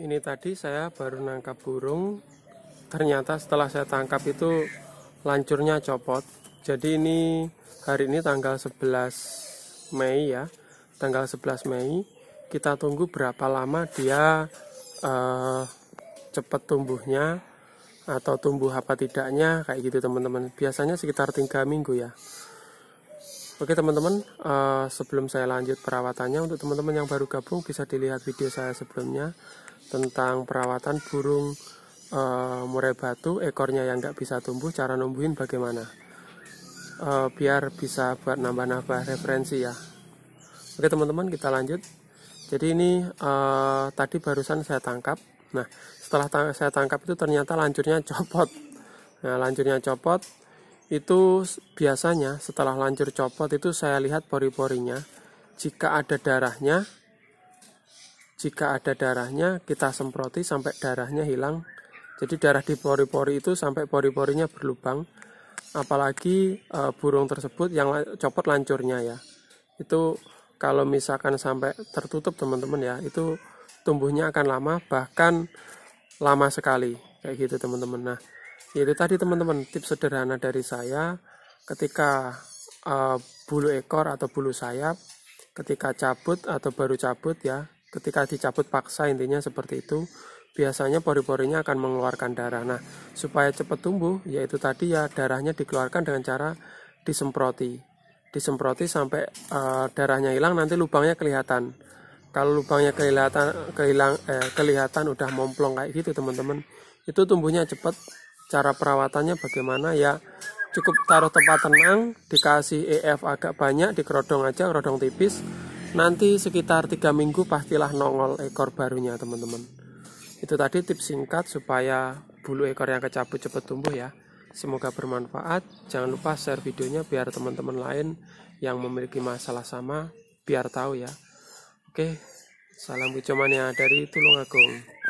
ini tadi saya baru nangkap burung ternyata setelah saya tangkap itu lancurnya copot jadi ini hari ini tanggal 11 Mei ya tanggal 11 Mei kita tunggu berapa lama dia eh, cepat tumbuhnya atau tumbuh apa tidaknya kayak gitu teman-teman biasanya sekitar 3 minggu ya Oke teman-teman, uh, sebelum saya lanjut perawatannya, untuk teman-teman yang baru gabung bisa dilihat video saya sebelumnya tentang perawatan burung e, murai batu ekornya yang nggak bisa tumbuh cara numbuhin bagaimana e, biar bisa buat nambah-nambah referensi ya oke teman-teman kita lanjut jadi ini e, tadi barusan saya tangkap nah setelah tang saya tangkap itu ternyata lancurnya copot nah lancurnya copot itu biasanya setelah lancur copot itu saya lihat pori-porinya jika ada darahnya jika ada darahnya kita semproti sampai darahnya hilang jadi darah di pori-pori itu sampai pori-porinya berlubang apalagi e, burung tersebut yang copot lancurnya ya itu kalau misalkan sampai tertutup teman-teman ya itu tumbuhnya akan lama bahkan lama sekali kayak gitu teman-teman nah itu tadi teman-teman tips sederhana dari saya ketika e, bulu ekor atau bulu sayap ketika cabut atau baru cabut ya ketika dicabut paksa intinya seperti itu biasanya pori-porinya akan mengeluarkan darah nah supaya cepat tumbuh yaitu tadi ya darahnya dikeluarkan dengan cara disemproti disemproti sampai uh, darahnya hilang nanti lubangnya kelihatan kalau lubangnya kelihatan kehilang eh, kelihatan udah momplong kayak gitu teman-teman itu tumbuhnya cepat cara perawatannya bagaimana ya cukup taruh tempat tenang dikasih EF agak banyak dikerodong aja kerodong tipis nanti sekitar tiga minggu pastilah nongol ekor barunya teman-teman itu tadi tips singkat supaya bulu ekor yang kecabut cepat tumbuh ya semoga bermanfaat jangan lupa share videonya biar teman-teman lain yang memiliki masalah sama biar tahu ya oke salam hijau mania ya dari Tulungagung